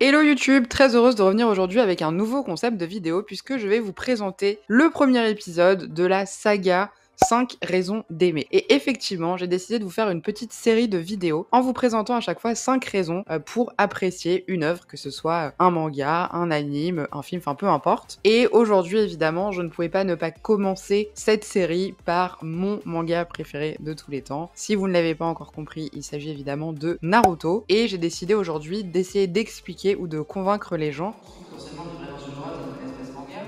Hello YouTube, très heureuse de revenir aujourd'hui avec un nouveau concept de vidéo puisque je vais vous présenter le premier épisode de la saga 5 raisons d'aimer. Et effectivement, j'ai décidé de vous faire une petite série de vidéos en vous présentant à chaque fois 5 raisons euh, pour apprécier une œuvre, que ce soit euh, un manga, un anime, un film, enfin peu importe. Et aujourd'hui, évidemment, je ne pouvais pas ne pas commencer cette série par mon manga préféré de tous les temps. Si vous ne l'avez pas encore compris, il s'agit évidemment de Naruto. Et j'ai décidé aujourd'hui d'essayer d'expliquer ou de convaincre les gens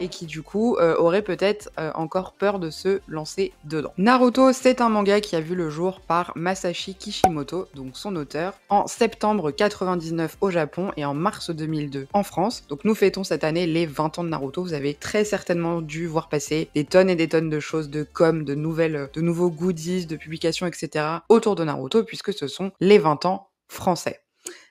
et qui du coup euh, aurait peut-être euh, encore peur de se lancer dedans. Naruto, c'est un manga qui a vu le jour par Masashi Kishimoto, donc son auteur, en septembre 99 au Japon et en mars 2002 en France. Donc nous fêtons cette année les 20 ans de Naruto. Vous avez très certainement dû voir passer des tonnes et des tonnes de choses, de com, de nouvelles, de nouveaux goodies, de publications, etc. autour de Naruto puisque ce sont les 20 ans français.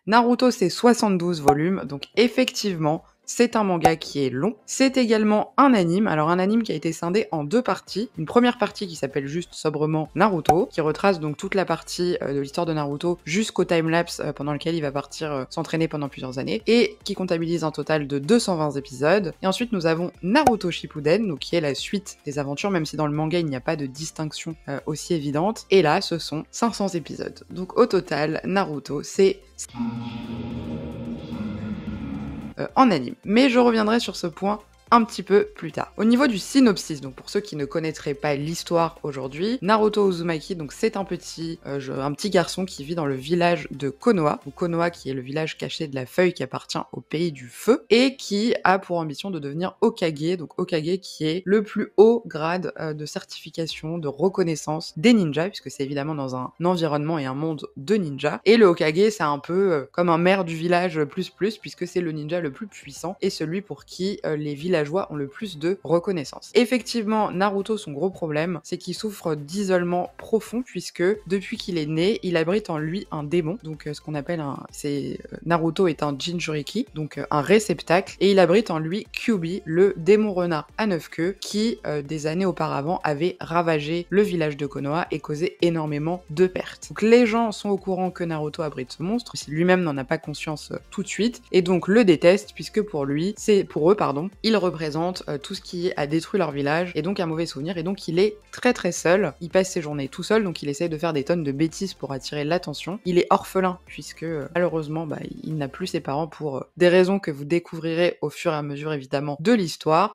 Naruto, c'est 72 volumes, donc effectivement, c'est un manga qui est long. C'est également un anime. Alors un anime qui a été scindé en deux parties. Une première partie qui s'appelle juste sobrement Naruto, qui retrace donc toute la partie euh, de l'histoire de Naruto jusqu'au time-lapse euh, pendant lequel il va partir euh, s'entraîner pendant plusieurs années, et qui comptabilise un total de 220 épisodes. Et ensuite nous avons Naruto Shippuden, qui est la suite des aventures, même si dans le manga il n'y a pas de distinction aussi évidente. Et là ce sont 500 épisodes. Donc au total, Naruto c'est... Euh, en anime. Mais je reviendrai sur ce point un petit peu plus tard. Au niveau du synopsis, donc pour ceux qui ne connaîtraient pas l'histoire aujourd'hui, Naruto Uzumaki, donc c'est un petit, euh, un petit garçon qui vit dans le village de Konoha, ou Konoha qui est le village caché de la feuille qui appartient au pays du feu, et qui a pour ambition de devenir Okage, donc Okage qui est le plus haut grade euh, de certification, de reconnaissance des ninjas, puisque c'est évidemment dans un environnement et un monde de ninjas, et le Okage c'est un peu euh, comme un maire du village plus plus, puisque c'est le ninja le plus puissant et celui pour qui les villages joie ont le plus de reconnaissance. Effectivement, Naruto, son gros problème, c'est qu'il souffre d'isolement profond puisque depuis qu'il est né, il abrite en lui un démon, donc euh, ce qu'on appelle un... C'est... Euh, Naruto est un Jinjuriki, donc euh, un réceptacle, et il abrite en lui Kyubi, le démon renard à neuf queues, qui, des années auparavant, avait ravagé le village de Konoha et causé énormément de pertes. Donc les gens sont au courant que Naruto abrite ce monstre, lui-même n'en a pas conscience tout de suite, et donc le déteste, puisque pour lui, c'est... pour eux, pardon, il représente euh, tout ce qui a détruit leur village et donc un mauvais souvenir. Et donc il est très très seul. Il passe ses journées tout seul, donc il essaye de faire des tonnes de bêtises pour attirer l'attention. Il est orphelin puisque euh, malheureusement bah, il n'a plus ses parents pour euh, des raisons que vous découvrirez au fur et à mesure évidemment de l'histoire.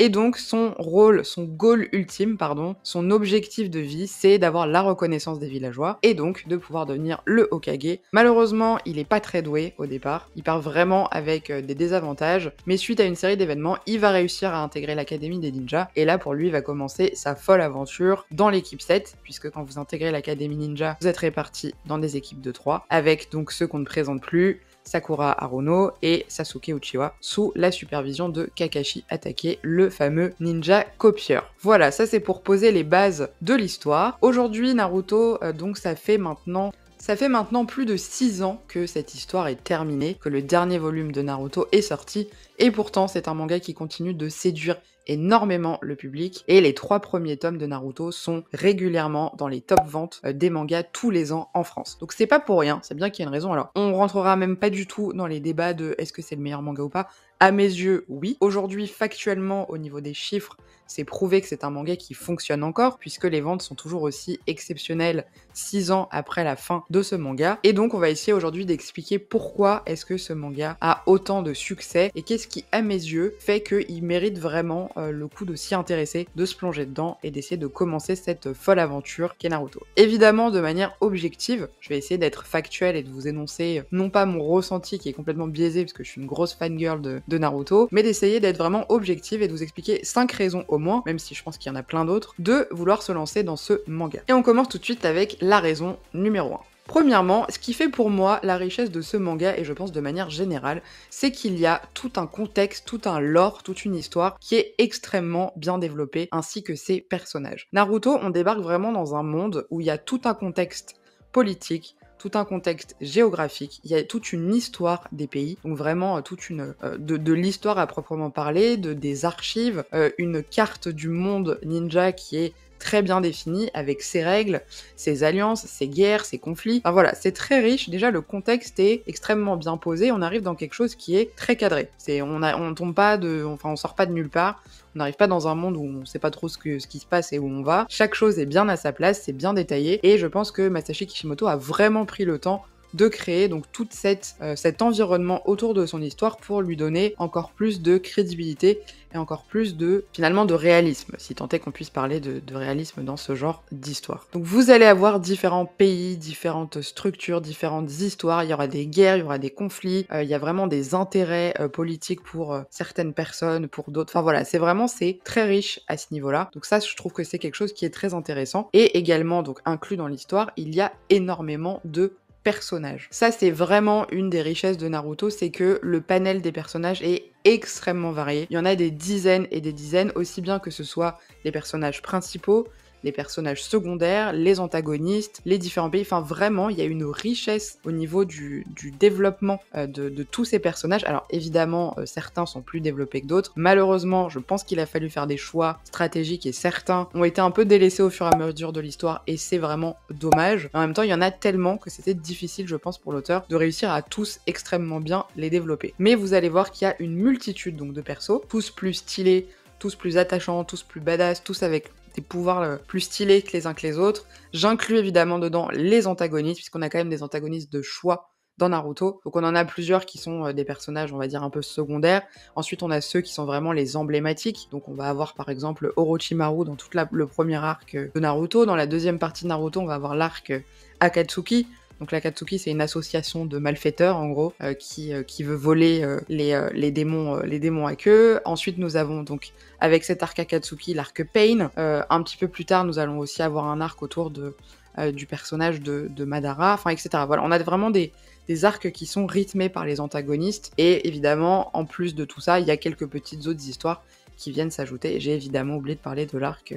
Et donc son rôle, son goal ultime, pardon, son objectif de vie, c'est d'avoir la reconnaissance des villageois et donc de pouvoir devenir le Hokage. Malheureusement, il n'est pas très doué au départ, il part vraiment avec euh, des désavantages, mais suite à une série d'événements, il va réussir à intégrer l'Académie des ninjas et là pour lui va commencer sa folle aventure dans l'équipe 7, puisque quand vous intégrez l'Académie ninja, vous êtes répartis dans des équipes de 3, avec donc ceux qu'on ne présente plus, Sakura Haruno et Sasuke Uchiwa sous la supervision de Kakashi attaquer le fameux ninja copieur. Voilà, ça c'est pour poser les bases de l'histoire. Aujourd'hui, Naruto, euh, donc ça fait maintenant ça fait maintenant plus de 6 ans que cette histoire est terminée, que le dernier volume de Naruto est sorti, et pourtant c'est un manga qui continue de séduire énormément le public et les trois premiers tomes de Naruto sont régulièrement dans les top ventes euh, des mangas tous les ans en France. Donc c'est pas pour rien, c'est bien qu'il y ait une raison. Alors on rentrera même pas du tout dans les débats de est-ce que c'est le meilleur manga ou pas, à mes yeux, oui. Aujourd'hui, factuellement, au niveau des chiffres, c'est prouvé que c'est un manga qui fonctionne encore, puisque les ventes sont toujours aussi exceptionnelles six ans après la fin de ce manga. Et donc, on va essayer aujourd'hui d'expliquer pourquoi est-ce que ce manga a autant de succès et qu'est-ce qui, à mes yeux, fait qu'il mérite vraiment euh, le coup de s'y intéresser, de se plonger dedans et d'essayer de commencer cette folle aventure qu'est Naruto. Évidemment, de manière objective, je vais essayer d'être factuel et de vous énoncer non pas mon ressenti qui est complètement biaisé, puisque je suis une grosse fangirl de, de Naruto, mais d'essayer d'être vraiment objective et de vous expliquer 5 raisons au moins, même si je pense qu'il y en a plein d'autres, de vouloir se lancer dans ce manga. Et on commence tout de suite avec la raison numéro 1. Premièrement, ce qui fait pour moi la richesse de ce manga, et je pense de manière générale, c'est qu'il y a tout un contexte, tout un lore, toute une histoire qui est extrêmement bien développée, ainsi que ses personnages. Naruto, on débarque vraiment dans un monde où il y a tout un contexte politique, tout un contexte géographique, il y a toute une histoire des pays, donc vraiment euh, toute une euh, de, l'histoire à proprement parler, de des archives, euh, une carte du monde ninja qui est très bien défini avec ses règles, ses alliances, ses guerres, ses conflits. Enfin voilà, c'est très riche. Déjà, le contexte est extrêmement bien posé. On arrive dans quelque chose qui est très cadré. C'est, on, ne tombe pas de, enfin, on sort pas de nulle part. On n'arrive pas dans un monde où on ne sait pas trop ce, que, ce qui se passe et où on va. Chaque chose est bien à sa place, c'est bien détaillé. Et je pense que Masashi Kishimoto a vraiment pris le temps de créer donc toute cette euh, cet environnement autour de son histoire pour lui donner encore plus de crédibilité et encore plus de finalement de réalisme, si tant est qu'on puisse parler de, réalisme dans ce genre d'histoire. Donc vous allez avoir différents pays, différentes structures, différentes histoires. Il y aura des guerres, il y aura des conflits, euh, il y a vraiment des intérêts euh, politiques pour certaines personnes, pour d'autres. Enfin voilà, c'est vraiment c'est très riche à ce niveau-là. Donc ça, je trouve que c'est quelque chose qui est très intéressant et également donc inclus dans l'histoire, il y a énormément de personnages. Ça, c'est vraiment une des richesses de Naruto, c'est que le panel des personnages est extrêmement varié. Il y en a des dizaines et des dizaines, aussi bien que ce soit les personnages principaux, les personnages secondaires, les antagonistes, les différents pays. Enfin, vraiment, il y a une richesse au niveau du, développement euh, de, tous ces personnages. Alors, évidemment, euh, certains sont plus développés que d'autres. Malheureusement, je pense qu'il a fallu faire des choix stratégiques et certains ont été un peu délaissés au fur et à mesure de l'histoire et c'est vraiment dommage. En même temps, il y en a tellement que c'était difficile, je pense, pour l'auteur de réussir à tous extrêmement bien les développer. Mais vous allez voir qu'il y a une multitude donc de persos, tous plus stylés, tous plus attachants, tous plus badass, tous avec Pouvoir pouvoirs euh, plus stylé que les uns que les autres. J'inclus évidemment dedans les antagonistes, puisqu'on a quand même des antagonistes de choix dans Naruto. Donc on en a plusieurs qui sont euh, des personnages, on va dire, un peu secondaires. Ensuite, on a ceux qui sont vraiment les emblématiques. Donc on va avoir par exemple Orochimaru dans tout le premier arc euh, de Naruto. Dans la deuxième partie de Naruto, on va avoir l'arc Akatsuki. Donc la Katsuki, c'est une association de malfaiteurs, en gros, euh, qui, euh, qui veut voler euh, les, démons, les démons à queue. Ensuite, nous avons donc, avec cet arc Akatsuki, l'arc Pain. un petit peu plus tard, nous allons aussi avoir un arc autour de, du personnage de, Madara, enfin, etc. Voilà, on a vraiment des, des arcs qui sont rythmés par les antagonistes. Et évidemment, en plus de tout ça, il y a quelques petites autres histoires qui viennent s'ajouter. J'ai évidemment oublié de parler de l'arc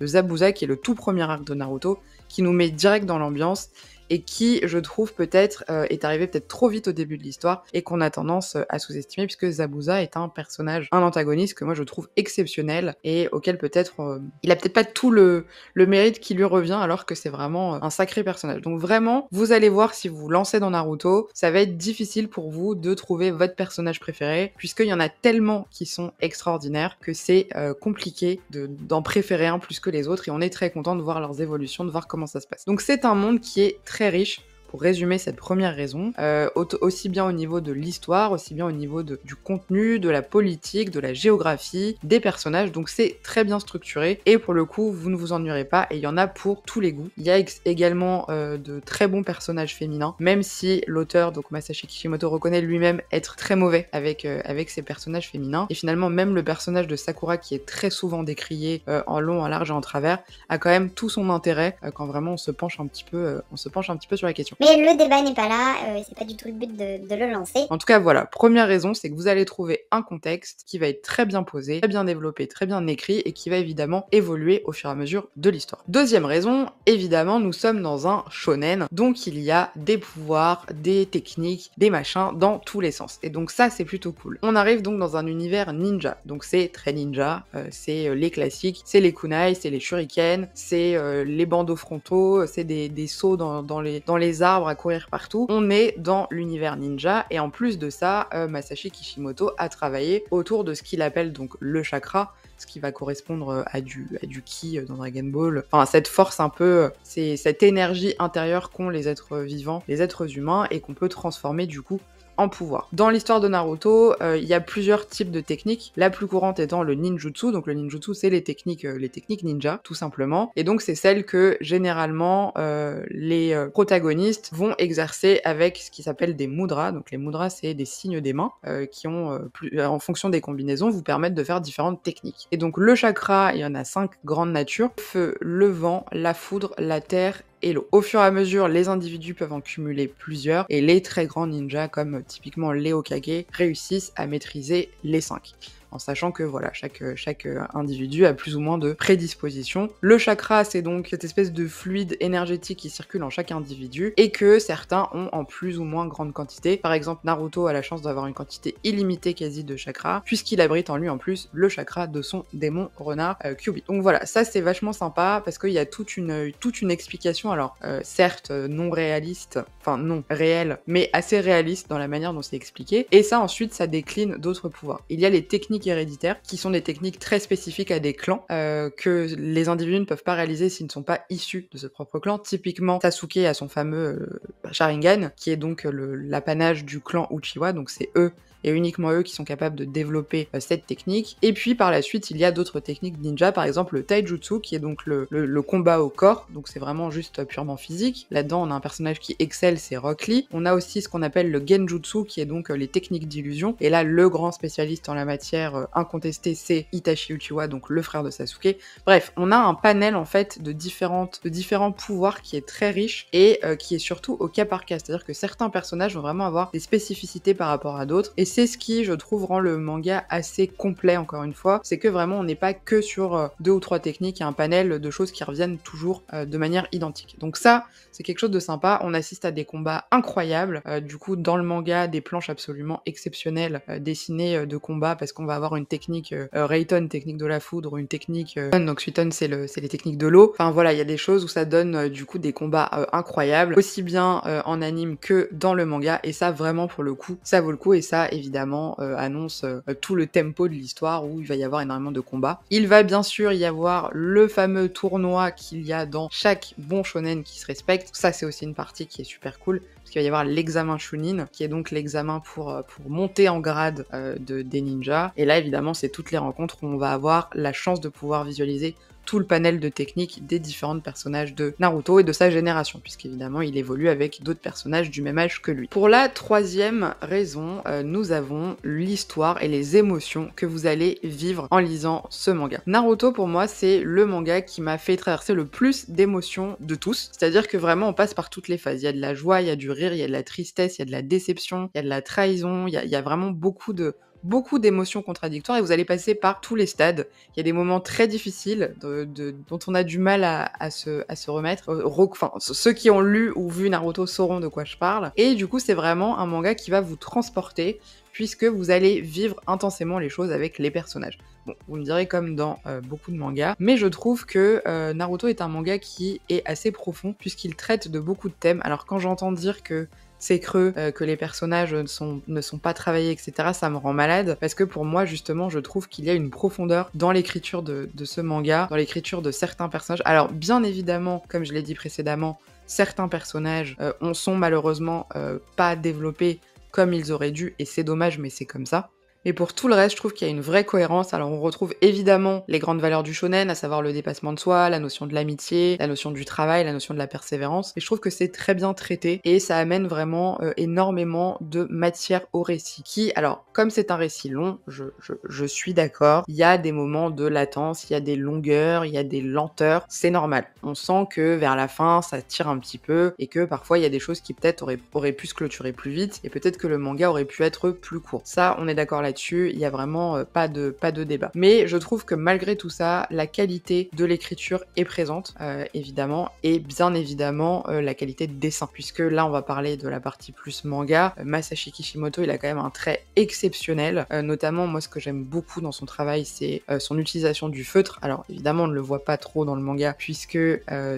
de Zabuza, qui est le tout premier arc de Naruto, qui nous met direct dans l'ambiance et qui, je trouve, peut-être euh, est arrivé peut-être trop vite au début de l'histoire et qu'on a tendance euh, à sous-estimer puisque Zabuza est un personnage, un antagoniste que moi je trouve exceptionnel et auquel peut-être euh, il a peut-être pas tout le, mérite qui lui revient alors que c'est vraiment un sacré personnage. Donc vraiment, vous allez voir si vous vous lancez dans Naruto, ça va être difficile pour vous de trouver votre personnage préféré puisqu'il y en a tellement qui sont extraordinaires que c'est compliqué d'en préférer un plus que les autres et on est très content de voir leurs évolutions, de voir comment ça se passe. Donc c'est un monde qui est très très riche pour résumer cette première raison, euh, aussi bien au niveau de l'histoire, aussi bien au niveau de, du contenu, de la politique, de la géographie, des personnages. Donc c'est très bien structuré et pour le coup, vous ne vous ennuierez pas et il y en a pour tous les goûts. Il y a également euh, de très bons personnages féminins, même si l'auteur, donc Masashi Kishimoto, reconnaît lui-même être très mauvais avec, euh, avec ses personnages féminins. Et finalement, même le personnage de Sakura, qui est très souvent décrié en long, en large et en travers, a quand même tout son intérêt quand vraiment on se penche un petit peu, on se penche un petit peu sur la question. Mais le débat n'est pas là, euh, c'est pas du tout le but de, le lancer. En tout cas, voilà, première raison, c'est que vous allez trouver un contexte qui va être très bien posé, très bien développé, très bien écrit et qui va évidemment évoluer au fur et à mesure de l'histoire. Deuxième raison, évidemment, nous sommes dans un shonen, donc il y a des pouvoirs, des techniques, des machins dans tous les sens. Et donc ça, c'est plutôt cool. On arrive donc dans un univers ninja, donc c'est très ninja, euh, c'est euh, les classiques, c'est les kunai, c'est les shurikens, c'est les bandeaux frontaux, c'est des, des sauts dans, les, dans les à courir partout. On est dans l'univers ninja et en plus de ça, euh, Masashi Kishimoto a travaillé autour de ce qu'il appelle donc le chakra, ce qui va correspondre euh, à du, à du ki euh, dans Dragon Ball. Enfin, cette force un peu, c'est cette énergie intérieure qu'ont les êtres vivants, les êtres humains, et qu'on peut transformer du coup en pouvoir. Dans l'histoire de Naruto, euh, il y a plusieurs types de techniques, la plus courante étant le ninjutsu. Donc le ninjutsu, c'est les techniques euh, les techniques ninja tout simplement et donc c'est celle que généralement euh, les protagonistes vont exercer avec ce qui s'appelle des mudras. Donc les mudras, c'est des signes des mains qui ont en fonction des combinaisons vous permettent de faire différentes techniques. Et donc le chakra, il y en a cinq grandes natures feu, le vent, la foudre, la terre et Au fur et à mesure, les individus peuvent en cumuler plusieurs et les très grands ninjas comme typiquement les Okage réussissent à maîtriser les 5 en sachant que voilà, chaque, chaque individu a plus ou moins de prédisposition. Le chakra, c'est donc cette espèce de fluide énergétique qui circule en chaque individu et que certains ont en plus ou moins grande quantité. Par exemple, Naruto a la chance d'avoir une quantité illimitée quasi de chakra, puisqu'il abrite en lui en plus le chakra de son démon renard euh, Donc voilà, ça c'est vachement sympa parce qu'il y a toute une, toute une explication, alors euh, certes non réaliste, enfin non réelle, mais assez réaliste dans la manière dont c'est expliqué. Et ça ensuite, ça décline d'autres pouvoirs. Il y a les techniques héréditaires, qui sont des techniques très spécifiques à des clans, euh, que les individus ne peuvent pas réaliser s'ils ne sont pas issus de ce propre clan. Typiquement, Sasuke a son fameux euh, Sharingan, qui est donc l'apanage du clan Uchiwa, donc c'est eux et uniquement eux qui sont capables de développer euh, cette technique. Et puis par la suite, il y a d'autres techniques ninja, par exemple le taijutsu, qui est donc le, combat au corps, donc c'est vraiment juste purement physique. Là-dedans, on a un personnage qui excelle, c'est Rock Lee. On a aussi ce qu'on appelle le genjutsu, qui est donc euh, les techniques d'illusion. Et là, le grand spécialiste en la matière euh, incontesté, c'est Itachi Uchiwa, donc le frère de Sasuke. Bref, on a un panel en fait de différentes, de différents pouvoirs qui est très riche et qui est surtout au cas par cas, c'est-à-dire que certains personnages vont vraiment avoir des spécificités par rapport à d'autres. Et c'est ce qui, je trouve, rend le manga assez complet, encore une fois. C'est que vraiment, on n'est pas que sur euh, deux ou trois techniques et un panel de choses qui reviennent toujours euh, de manière identique. Donc ça, c'est quelque chose de sympa. On assiste à des combats incroyables. Euh, du coup, dans le manga, des planches absolument exceptionnelles dessinées de combats, parce qu'on va avoir une technique Rayton, technique de la foudre, une technique donc Suiton, c'est le, les techniques de l'eau. Enfin voilà, il y a des choses où ça donne du coup des combats incroyables, aussi bien en anime que dans le manga. Et ça, vraiment pour le coup, ça vaut le coup et ça, évidemment, euh, annonce euh, tout le tempo de l'histoire où il va y avoir énormément de combats. Il va bien sûr y avoir le fameux tournoi qu'il y a dans chaque bon shonen qui se respecte. Ça, c'est aussi une partie qui est super cool, parce qu'il va y avoir l'examen shunin, qui est donc l'examen pour, euh, pour monter en grade de, des ninjas. Et là, évidemment, c'est toutes les rencontres où on va avoir la chance de pouvoir visualiser tout le panel de techniques des différents personnages de Naruto et de sa génération, puisqu'évidemment il évolue avec d'autres personnages du même âge que lui. Pour la troisième raison, euh, nous avons l'histoire et les émotions que vous allez vivre en lisant ce manga. Naruto pour moi c'est le manga qui m'a fait traverser le plus d'émotions de tous, c'est-à-dire que vraiment on passe par toutes les phases. Il y a de la joie, il y a du rire, il y a de la tristesse, il y a de la déception, il y a de la trahison, il y a vraiment beaucoup de beaucoup d'émotions contradictoires et vous allez passer par tous les stades. Il y a des moments très difficiles dont on a du mal à, se, remettre. Euh, ceux qui ont lu ou vu Naruto sauront de quoi je parle. Et du coup, c'est vraiment un manga qui va vous transporter puisque vous allez vivre intensément les choses avec les personnages. Bon, vous me direz comme dans euh, beaucoup de mangas, mais je trouve que euh, Naruto est un manga qui est assez profond puisqu'il traite de beaucoup de thèmes. Alors quand j'entends dire que c'est creux, euh, que les personnages ne sont, pas travaillés, etc., ça me rend malade. Parce que pour moi, justement, je trouve qu'il y a une profondeur dans l'écriture de, ce manga, dans l'écriture de certains personnages. Alors, bien évidemment, comme je l'ai dit précédemment, certains personnages euh, sont malheureusement euh, pas développés comme ils auraient dû, et c'est dommage, mais c'est comme ça. Mais pour tout le reste, je trouve qu'il y a une vraie cohérence. Alors on retrouve évidemment les grandes valeurs du shonen, à savoir le dépassement de soi, la notion de l'amitié, la notion du travail, la notion de la persévérance. Et je trouve que c'est très bien traité et ça amène vraiment euh, énormément de matière au récit. Qui, alors comme c'est un récit long, je, je, je suis d'accord, il y a des moments de latence, il y a des longueurs, il y a des lenteurs, c'est normal. On sent que vers la fin, ça tire un petit peu et que parfois il y a des choses qui peut-être auraient, auraient pu se clôturer plus vite et peut-être que le manga aurait pu être plus court. Ça, on est d'accord là dessus il y a vraiment euh, pas de, pas de débat. Mais je trouve que malgré tout ça, la qualité de l'écriture est présente, euh, évidemment, et bien évidemment euh, la qualité de dessin, puisque là on va parler de la partie plus manga. Masashi Kishimoto, il a quand même un trait exceptionnel, notamment moi ce que j'aime beaucoup dans son travail, c'est son utilisation du feutre. Alors évidemment on ne le voit pas trop dans le manga, puisque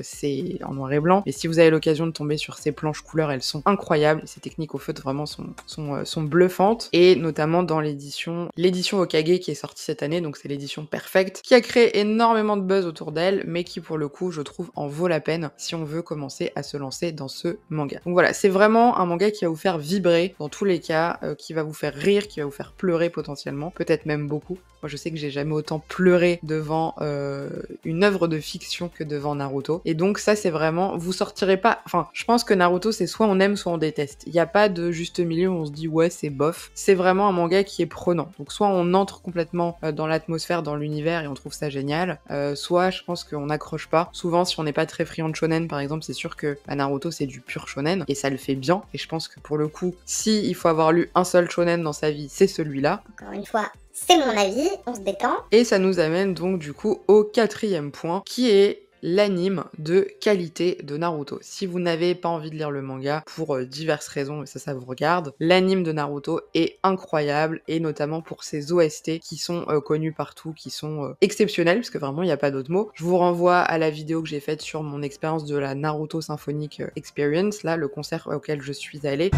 c'est en noir et blanc, mais si vous avez l'occasion de tomber sur ses planches couleurs, elles sont incroyables, ces techniques au feutre vraiment sont, sont, sont bluffantes, et notamment dans les l'édition Okage qui est sortie cette année, donc c'est l'édition perfecte, qui a créé énormément de buzz autour d'elle, mais qui pour le coup, je trouve, en vaut la peine si on veut commencer à se lancer dans ce manga. Donc voilà, c'est vraiment un manga qui va vous faire vibrer dans tous les cas, euh, qui va vous faire rire, qui va vous faire pleurer potentiellement, peut-être même beaucoup. Moi, je sais que j'ai jamais autant pleuré devant euh, une œuvre de fiction que devant Naruto. Et donc ça, c'est vraiment, vous sortirez pas. Enfin, je pense que Naruto, c'est soit on aime, soit on déteste. Il n'y a pas de juste milieu où on se dit ouais, c'est bof. C'est vraiment un manga qui est donc soit on entre complètement euh, dans l'atmosphère, dans l'univers et on trouve ça génial, euh, soit je pense qu'on n'accroche pas. Souvent si on n'est pas très friand de shonen par exemple, c'est sûr que Naruto c'est du pur shonen et ça le fait bien. Et je pense que pour le coup, si il faut avoir lu un seul shonen dans sa vie, c'est celui-là. Encore une fois, c'est mon avis, on se détend. Et ça nous amène donc du coup au quatrième point qui est l'anime de qualité de Naruto. Si vous n'avez pas envie de lire le manga pour euh, diverses raisons, et ça ça vous regarde, l'anime de Naruto est incroyable et notamment pour ses OST qui sont euh, connus partout, qui sont euh, exceptionnels parce que vraiment il n'y a pas d'autre mot. Je vous renvoie à la vidéo que j'ai faite sur mon expérience de la Naruto Symphonic Experience, là le concert auquel je suis allée.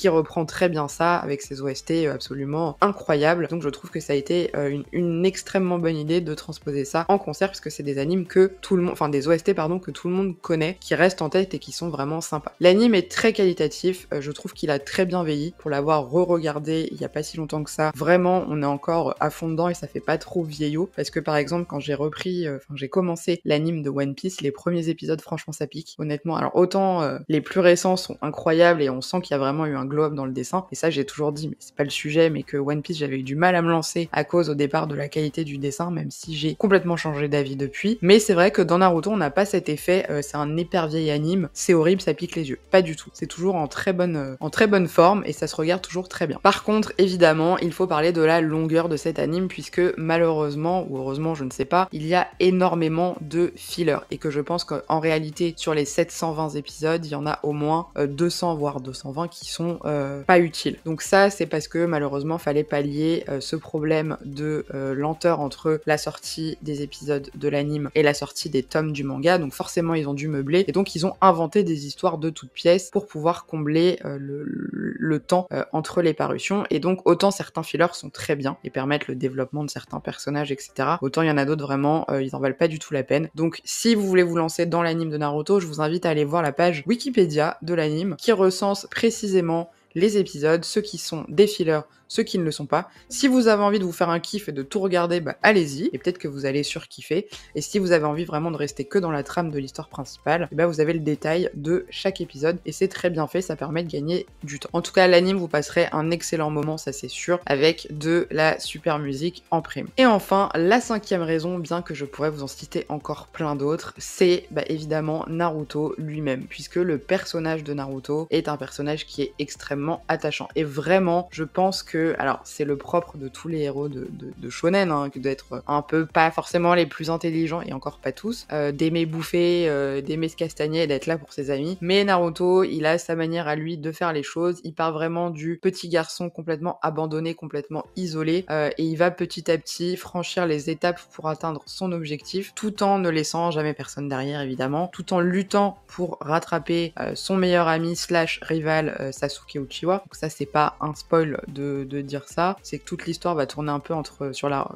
qui reprend très bien ça avec ses OST euh, absolument incroyables. Donc je trouve que ça a été euh, une, extrêmement bonne idée de transposer ça en concert parce que c'est des animes que tout le monde, enfin des OST pardon, que tout le monde connaît, qui restent en tête et qui sont vraiment sympas. L'anime est très qualitatif, euh, je trouve qu'il a très bien vieilli pour l'avoir re-regardé il n'y a pas si longtemps que ça. Vraiment, on est encore à fond dedans et ça fait pas trop vieillot parce que par exemple quand j'ai repris, enfin j'ai commencé l'anime de One Piece, les premiers épisodes franchement ça pique. Honnêtement, alors autant les plus récents sont incroyables et on sent qu'il y a vraiment eu un globe dans le dessin. Et ça, j'ai toujours dit, mais c'est pas le sujet, mais que One Piece, j'avais eu du mal à me lancer à cause au départ de la qualité du dessin, même si j'ai complètement changé d'avis depuis. Mais c'est vrai que dans Naruto, on n'a pas cet effet, euh, c'est un épervieil anime, c'est horrible, ça pique les yeux. Pas du tout. C'est toujours en très bonne, euh, en très bonne forme et ça se regarde toujours très bien. Par contre, évidemment, il faut parler de la longueur de cet anime puisque malheureusement ou heureusement, je ne sais pas, il y a énormément de fillers et que je pense qu'en réalité, sur les 720 épisodes, il y en a au moins 200 euh, voire 220 qui sont euh, pas utile. Donc ça, c'est parce que malheureusement, fallait pallier euh, ce problème de euh, lenteur entre la sortie des épisodes de l'anime et la sortie des tomes du manga. Donc forcément, ils ont dû meubler et donc ils ont inventé des histoires de toutes pièces pour pouvoir combler le, temps entre les parutions. Et donc autant certains fillers sont très bien et permettent le développement de certains personnages, etc. Autant il y en a d'autres vraiment, ils en valent pas du tout la peine. Donc si vous voulez vous lancer dans l'anime de Naruto, je vous invite à aller voir la page Wikipédia de l'anime qui recense précisément les épisodes, ceux qui sont des ceux qui ne le sont pas. Si vous avez envie de vous faire un kiff et de tout regarder, bah, allez-y, et peut-être que vous allez surkiffer. Et si vous avez envie vraiment de rester que dans la trame de l'histoire principale, eh ben, vous avez le détail de chaque épisode, et c'est très bien fait, ça permet de gagner du temps. En tout cas, l'anime, vous passerez un excellent moment, ça c'est sûr, avec de la super musique en prime. Et enfin, la cinquième raison, bien que je pourrais vous en citer encore plein d'autres, c'est bah, évidemment Naruto lui-même, puisque le personnage de Naruto est un personnage qui est extrêmement attachant. Et vraiment, je pense que alors c'est le propre de tous les héros de, de, de shonen, hein, d'être un peu pas forcément les plus intelligents et encore pas tous, euh, d'aimer bouffer, euh, d'aimer se castagner et d'être là pour ses amis. Mais Naruto, il a sa manière à lui de faire les choses. Il part vraiment du petit garçon complètement abandonné, complètement isolé, euh, et il va petit à petit franchir les étapes pour atteindre son objectif, tout en ne laissant jamais personne derrière évidemment, tout en luttant pour rattraper euh, son meilleur ami slash rival Sasuke Uchiwa. Donc ça c'est pas un spoil de, de dire ça, c'est que toute l'histoire va tourner un peu entre, sur la,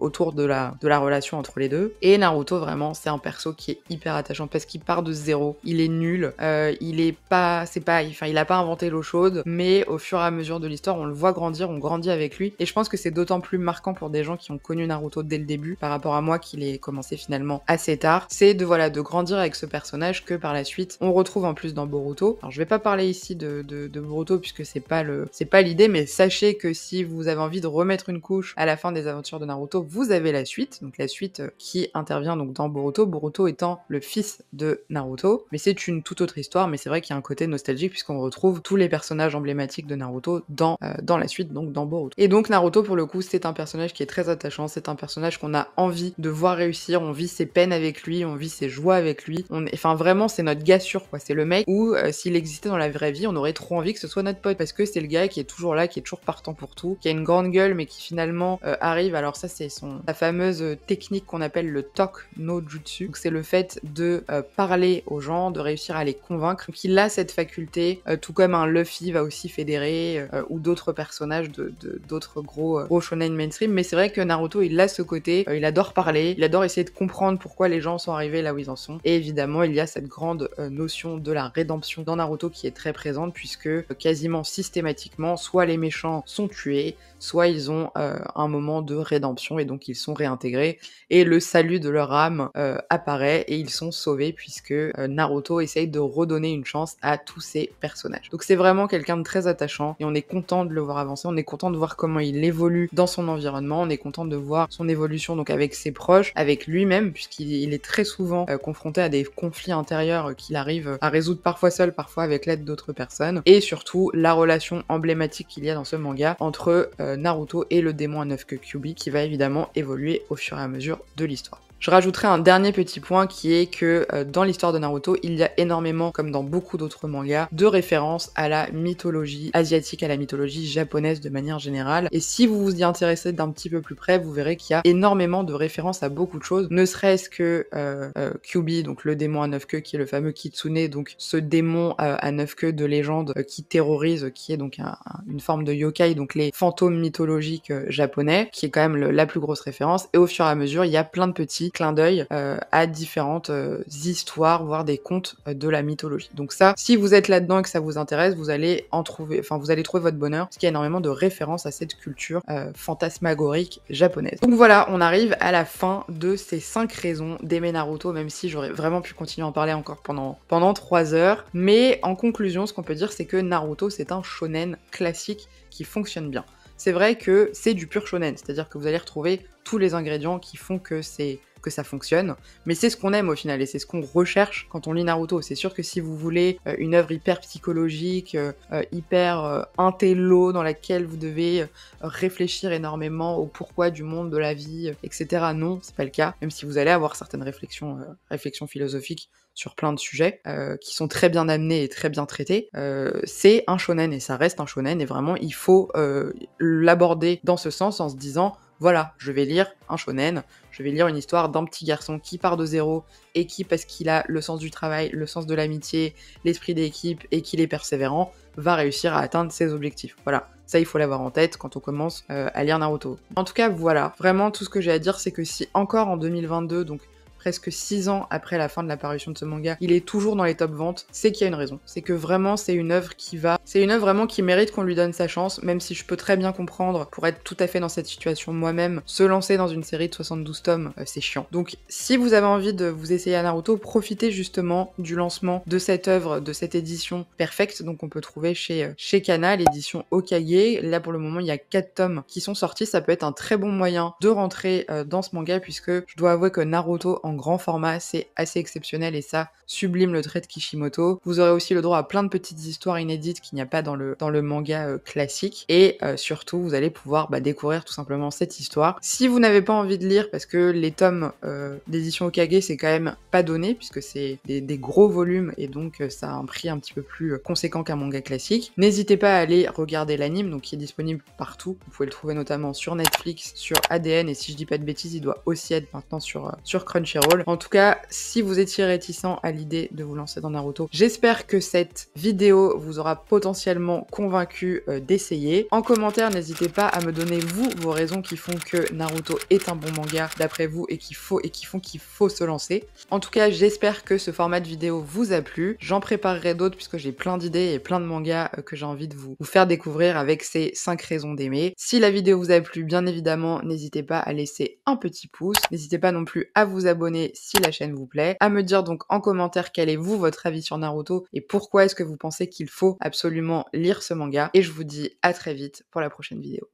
autour de la, de la relation entre les deux. Et Naruto, vraiment, c'est un perso qui est hyper attachant parce qu'il part de zéro. Il est nul. Euh, il est pas, c'est pas, enfin, il a pas inventé l'eau chaude, mais au fur et à mesure de l'histoire, on le voit grandir, on grandit avec lui. Et je pense que c'est d'autant plus marquant pour des gens qui ont connu Naruto dès le début par rapport à moi qui l'ai commencé finalement assez tard. C'est de, voilà, de grandir avec ce personnage que par la suite, on retrouve en plus dans Boruto. Alors, je vais pas parler ici de, de Boruto puisque c'est pas le, c'est pas l'idée, mais sachez que si vous avez envie de remettre une couche à la fin des aventures de Naruto, vous avez la suite, donc la suite euh, qui intervient donc dans Boruto, Boruto étant le fils de Naruto, mais c'est une toute autre histoire, mais c'est vrai qu'il y a un côté nostalgique puisqu'on retrouve tous les personnages emblématiques de Naruto dans, euh, dans la suite, donc dans Boruto. Et donc Naruto pour le coup c'est un personnage qui est très attachant, c'est un personnage qu'on a envie de voir réussir, on vit ses peines avec lui, on vit ses joies avec lui, on... enfin vraiment c'est notre gars sûr quoi, c'est le mec où euh, s'il existait dans la vraie vie on aurait trop envie que ce soit notre pote parce que c'est le gars qui est toujours là, qui est toujours partout temps pour tout, qui a une grande gueule mais qui finalement euh, arrive. Alors ça c'est son la fameuse euh, technique qu'on appelle le talk no jutsu. c'est le fait de euh, parler aux gens, de réussir à les convaincre. Donc il a cette faculté, tout comme un Luffy va aussi fédérer ou d'autres personnages de, d'autres gros gros shonen mainstream. Mais c'est vrai que Naruto il a ce côté, il adore parler, il adore essayer de comprendre pourquoi les gens sont arrivés là où ils en sont. Et évidemment il y a cette grande notion de la rédemption dans Naruto qui est très présente puisque quasiment systématiquement soit les méchants sont tués, soit ils ont euh, un moment de rédemption et donc ils sont réintégrés et le salut de leur âme euh, apparaît et ils sont sauvés puisque euh, Naruto essaye de redonner une chance à tous ces personnages. Donc c'est vraiment quelqu'un de très attachant et on est content de le voir avancer, on est content de voir comment il évolue dans son environnement, on est content de voir son évolution donc avec ses proches, avec lui-même puisqu'il est très souvent confronté à des conflits intérieurs qu'il arrive à résoudre parfois seul, parfois avec l'aide d'autres personnes et surtout la relation emblématique qu'il y a dans ce manga entre euh, Naruto et le démon à neuf que Kyuubi qui va évidemment évoluer au fur et à mesure de l'histoire. Je rajouterai un dernier petit point qui est que euh, dans l'histoire de Naruto, il y a énormément, comme dans beaucoup d'autres mangas, de références à la mythologie asiatique, à la mythologie japonaise de manière générale. Et si vous vous y intéressez d'un petit peu plus près, vous verrez qu'il y a énormément de références à beaucoup de choses, ne serait-ce que euh, euh Kyubi, donc le démon à neuf queues, qui est le fameux Kitsune, donc ce démon euh, à neuf queues de légende qui terrorise, qui est donc une forme de yokai, donc les fantômes mythologiques japonais, qui est quand même la plus grosse référence. Et au fur et à mesure, il y a plein de petits clin d'œil euh, à différentes euh, histoires, voire des contes euh, de la mythologie. Donc ça, si vous êtes là-dedans et que ça vous intéresse, vous allez en trouver, enfin vous allez trouver votre bonheur, parce qu'il y a énormément de références à cette culture fantasmagorique japonaise. Donc voilà, on arrive à la fin de ces cinq raisons d'aimer Naruto, même si j'aurais vraiment pu continuer à en parler encore pendant, pendant 3 heures. Mais en conclusion, ce qu'on peut dire, c'est que Naruto, c'est un shonen classique qui fonctionne bien. C'est vrai que c'est du pur shonen, c'est-à-dire que vous allez retrouver tous les ingrédients qui font que c'est que ça fonctionne. Mais c'est ce qu'on aime au final et c'est ce qu'on recherche quand on lit Naruto. C'est sûr que si vous voulez euh, une œuvre hyper psychologique, euh, euh, hyper intello dans laquelle vous devez réfléchir énormément au pourquoi du monde, de la vie, etc. Non, c'est pas le cas. Même si vous allez avoir certaines réflexions, réflexions philosophiques sur plein de sujets qui sont très bien amenés et très bien traités. c'est un shonen et ça reste un shonen et vraiment il faut l'aborder dans ce sens en se disant voilà, je vais lire un shonen, je vais lire une histoire d'un petit garçon qui part de zéro et qui, parce qu'il a le sens du travail, le sens de l'amitié, l'esprit d'équipe et qu'il est persévérant, va réussir à atteindre ses objectifs. Voilà. Ça, il faut l'avoir en tête quand on commence euh, à lire Naruto. En tout cas, voilà. Vraiment, tout ce que j'ai à dire, c'est que si encore en 2022, donc presque 6 ans après la fin de l'apparition de ce manga, il est toujours dans les top ventes, c'est qu'il y a une raison. C'est que vraiment, c'est une œuvre qui va. C'est une œuvre vraiment qui mérite qu'on lui donne sa chance, même si je peux très bien comprendre, pour être tout à fait dans cette situation moi-même, se lancer dans une série de 72 tomes, euh, c'est chiant. Donc, si vous avez envie de vous essayer à Naruto, profitez justement du lancement de cette œuvre, de cette édition perfecte, donc on peut trouver chez, euh, chez Kana, l'édition Okage. Là, pour le moment, il y a 4 tomes qui sont sortis, ça peut être un très bon moyen de rentrer euh, dans ce manga, puisque je dois avouer que Naruto en grand format, c'est assez exceptionnel et ça sublime le trait de Kishimoto. Vous aurez aussi le droit à plein de petites histoires inédites qu'il n'y a pas dans le, dans le manga euh, classique et euh, surtout vous allez pouvoir bah, découvrir tout simplement cette histoire. Si vous n'avez pas envie de lire parce que les tomes euh, d'édition Okage c'est quand même pas donné puisque c'est des, gros volumes et donc ça a un prix un petit peu plus conséquent qu'un manga classique, n'hésitez pas à aller regarder l'anime donc qui est disponible partout. Vous pouvez le trouver notamment sur Netflix, sur ADN et si je dis pas de bêtises il doit aussi être maintenant sur, sur Crunchyroll. En tout cas, si vous étiez réticent à l'idée de vous lancer dans Naruto, j'espère que cette vidéo vous aura potentiellement convaincu euh, d'essayer. En commentaire, n'hésitez pas à me donner vous vos raisons qui font que Naruto est un bon manga d'après vous et faut et qui font qu'il faut se lancer. En tout cas, j'espère que ce format de vidéo vous a plu. J'en préparerai d'autres puisque j'ai plein d'idées et plein de mangas euh, que j'ai envie de vous, vous faire découvrir avec ces 5 raisons d'aimer. Si la vidéo vous a plu, bien évidemment, n'hésitez pas à laisser un petit pouce. N'hésitez pas non plus à vous abonner si la chaîne vous plaît, à me dire donc en commentaire quel est vous votre avis sur Naruto et pourquoi est-ce que vous pensez qu'il faut absolument lire ce manga. Et je vous dis à très vite pour la prochaine vidéo.